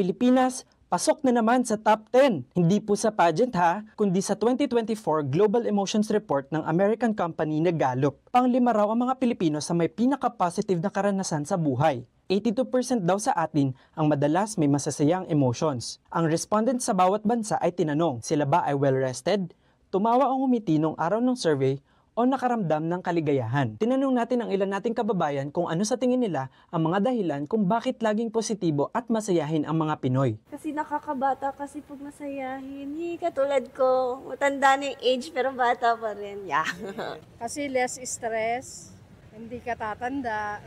Pilipinas pasok na naman sa top 10. Hindi po sa pageant ha, kundi sa 2024 Global Emotions Report ng American company na Gallup. Panglima raw ang mga Pilipino sa may pinaka-positive na karanasan sa buhay. 82% daw sa atin ang madalas may masasayang emotions. Ang respondent sa bawat bansa ay tinanong, sila ba ay well-rested? Tumawa ang umiti nung araw ng survey o nakaramdam ng kaligayahan. Tinanong natin ang ilan nating kababayan kung ano sa tingin nila ang mga dahilan kung bakit laging positibo at masayahin ang mga Pinoy. Kasi nakakabata kasi pag masayahin. Hey, katulad ko, matanda na yung age pero bata pa rin. Yeah. kasi less stress, hindi ka tatanda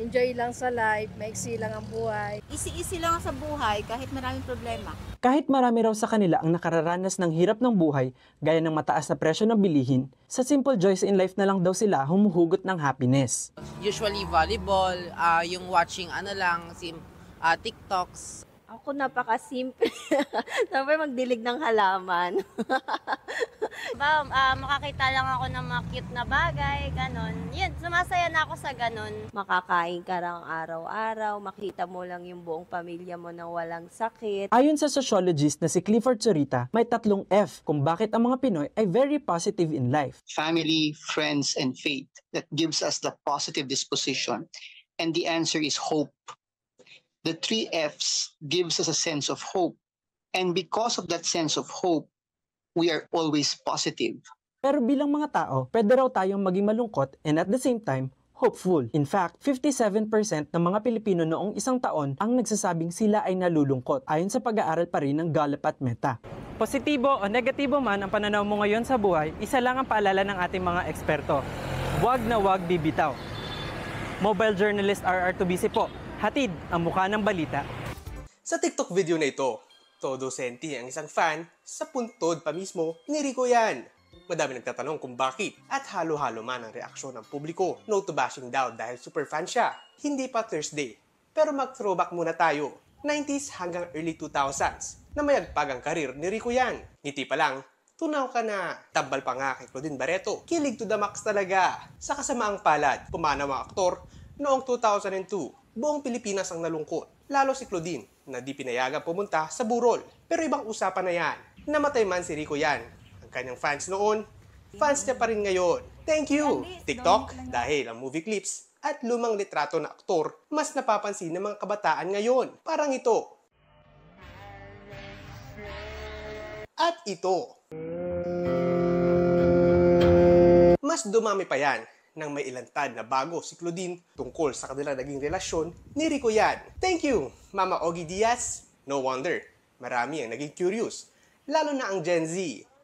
enjoy lang sa life, maiksi lang ang buhay. Isi-isi lang sa buhay kahit maraming problema. Kahit marami raw sa kanila ang nakararanas ng hirap ng buhay, gaya ng mataas na presyo ng bilihin, sa simple joys in life na lang daw sila humuhugot ng happiness. Usually volleyball, uh, yung watching ano lang, sim uh, TikToks. Ako napaka-simple. Dapat magdilig ng halaman. ba, uh, ah, makakita lang ako ng mga cute na bagay, ganun. Yun, sumasaya na ako sa ganun. Makakain ka lang araw-araw, makita mo lang yung buong pamilya mo na walang sakit. Ayon sa sociologist na si Clifford Sorita, may tatlong F kung bakit ang mga Pinoy ay very positive in life. Family, friends, and faith that gives us the positive disposition. And the answer is hope. The three Fs gives us a sense of hope. And because of that sense of hope, we are always positive. Pero bilang mga tao, pwede raw tayong maging malungkot and at the same time, hopeful. In fact, 57% ng mga Pilipino noong isang taon ang nagsasabing sila ay nalulungkot ayon sa pag-aaral pa rin ng Gallup at Meta. Positibo o negatibo man ang pananaw mo ngayon sa buhay, isa lang ang paalala ng ating mga eksperto. Huwag na huwag bibitaw. Mobile journalist RR 2 bc po, hatid ang mukha ng balita. Sa TikTok video na ito, Todo senti ang isang fan, sa puntod pa mismo, ni Rico yan. Madami nagtatanong kung bakit at halo-halo man ang reaksyon ng publiko. No to bashing down dahil super fan siya. Hindi pa Thursday. Pero mag-throwback muna tayo. 90s hanggang early 2000s na mayagpag ang karir ni Rico Yan. Ngiti pa lang, tunaw ka na. Tambal pa nga kay Claudine Barreto. Kilig to the max talaga. Sa kasamaang palad, pumanaw ang aktor Noong 2002, buong Pilipinas ang nalungkot, lalo si Claudine na di pinayagan pumunta sa burol. Pero ibang usapan na yan. Namatay man si Rico yan. Ang kanyang fans noon, fans niya pa rin ngayon. Thank you, TikTok, dahil ang movie clips at lumang litrato na aktor mas napapansin ng mga kabataan ngayon. Parang ito. At ito. Mas dumami pa yan nang may ilantad na bago si Claudine tungkol sa kanilang naging relasyon ni Rico Yan. Thank you, Mama Ogie Diaz. No wonder, marami ang naging curious, lalo na ang Gen Z.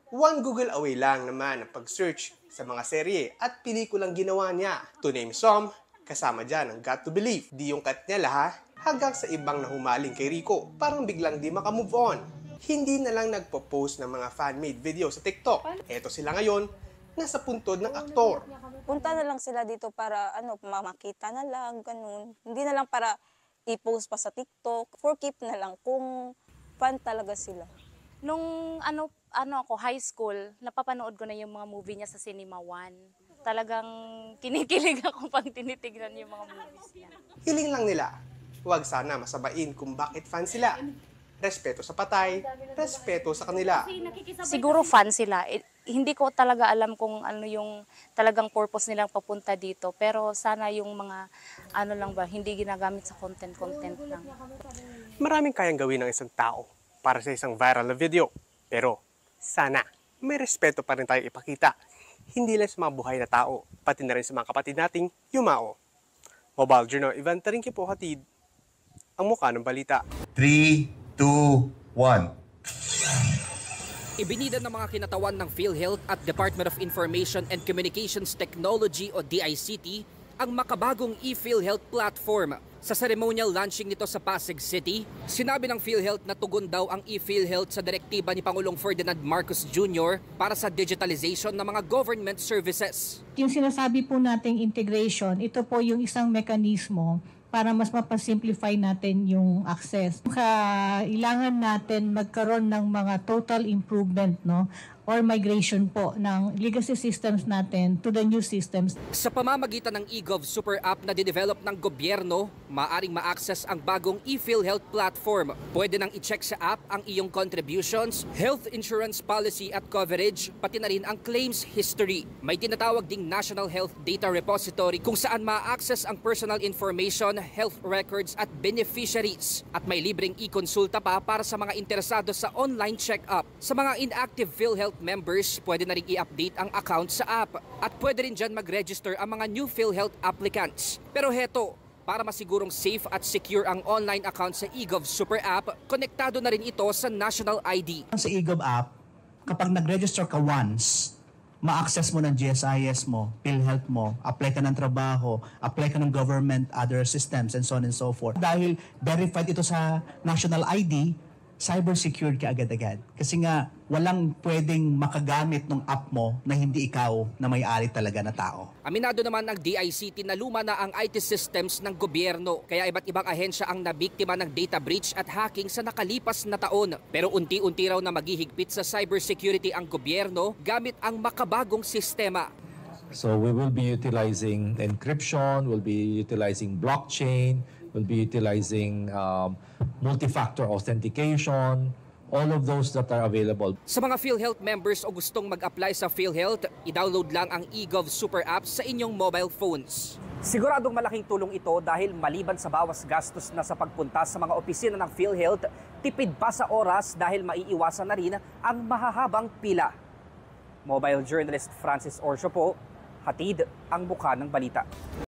One Google away lang naman ang pag-search sa mga serye at pelikulang ginawa niya. To name some, kasama dyan ang Got to Believe. Di yung cut niya laha, hanggang sa ibang nahumaling kay Rico. Parang biglang di makamove on. Hindi na lang nagpo-post ng mga fan-made video sa TikTok. Eto sila ngayon, nasa puntod ng aktor punta na lang sila dito para ano, makita na lang, ganun. Hindi na lang para i-post pa sa TikTok, for keep na lang kung fan talaga sila. Nung ano, ano ako, high school, napapanood ko na yung mga movie niya sa Cinema One. Talagang kinikilig ako pag tinitignan yung mga movies niya. Hiling lang nila. Huwag sana masabain kung bakit fan sila respeto sa patay, respeto sa kanila. Siguro fan sila. Eh, hindi ko talaga alam kung ano yung talagang purpose nilang papunta dito. Pero sana yung mga ano lang ba, hindi ginagamit sa content-content lang. Maraming kayang gawin ng isang tao para sa isang viral na video. Pero sana may respeto pa rin tayo ipakita. Hindi lang sa mga buhay na tao, pati na rin sa mga kapatid nating yumao. Mobile Journal, Ivan Taringki po hatid ang mukha ng balita. 3, 2, 1. Ibinida ng mga kinatawan ng PhilHealth at Department of Information and Communications Technology o DICT ang makabagong e-PhilHealth platform. Sa ceremonial launching nito sa Pasig City, sinabi ng PhilHealth na tugon daw ang e-PhilHealth sa direktiba ni Pangulong Ferdinand Marcos Jr. para sa digitalization ng mga government services. Yung sinasabi po nating integration, ito po yung isang mekanismo para mas mapasimplify natin yung access. Kailangan natin magkaroon ng mga total improvement no or migration po ng legacy systems natin to the new systems. Sa pamamagitan ng eGov Super App na dinevelop ng gobyerno, maaring ma-access ang bagong ePhilHealth platform. Pwede nang i-check sa app ang iyong contributions, health insurance policy at coverage, pati na rin ang claims history. May tinatawag ding National Health Data Repository kung saan ma-access ang personal information, health records at beneficiaries. At may libreng e-consulta pa para sa mga interesado sa online check-up. Sa mga inactive PhilHealth members pwede na rin i-update ang account sa app at pwede rin dyan mag-register ang mga new PhilHealth applicants. Pero heto, para masigurong safe at secure ang online account sa eGov Super App, konektado na rin ito sa National ID. Sa eGov app, kapag nag-register ka once, ma-access mo ng GSIS mo, PhilHealth mo, apply ka ng trabaho, apply ka ng government, other systems, and so on and so forth. Dahil verified ito sa national ID, cyber secured ka agad-agad. Kasi nga, walang pwedeng makagamit ng app mo na hindi ikaw na may-ari talaga na tao. Aminado naman ng DICT na luma na ang IT systems ng gobyerno. Kaya iba't ibang ahensya ang nabiktima ng data breach at hacking sa nakalipas na taon. Pero unti-unti raw na maghihigpit sa cybersecurity ang gobyerno gamit ang makabagong sistema. So we will be utilizing encryption, we'll be utilizing blockchain, will be utilizing um, multi-factor authentication, all of those that are available. Sa mga PhilHealth members o gustong mag-apply sa PhilHealth, i-download lang ang eGov Super App sa inyong mobile phones. Siguradong malaking tulong ito dahil maliban sa bawas gastos na sa pagpunta sa mga opisina ng PhilHealth, tipid pa sa oras dahil maiiwasan na rin ang mahahabang pila. Mobile journalist Francis Orsio po, hatid ang buka ng balita.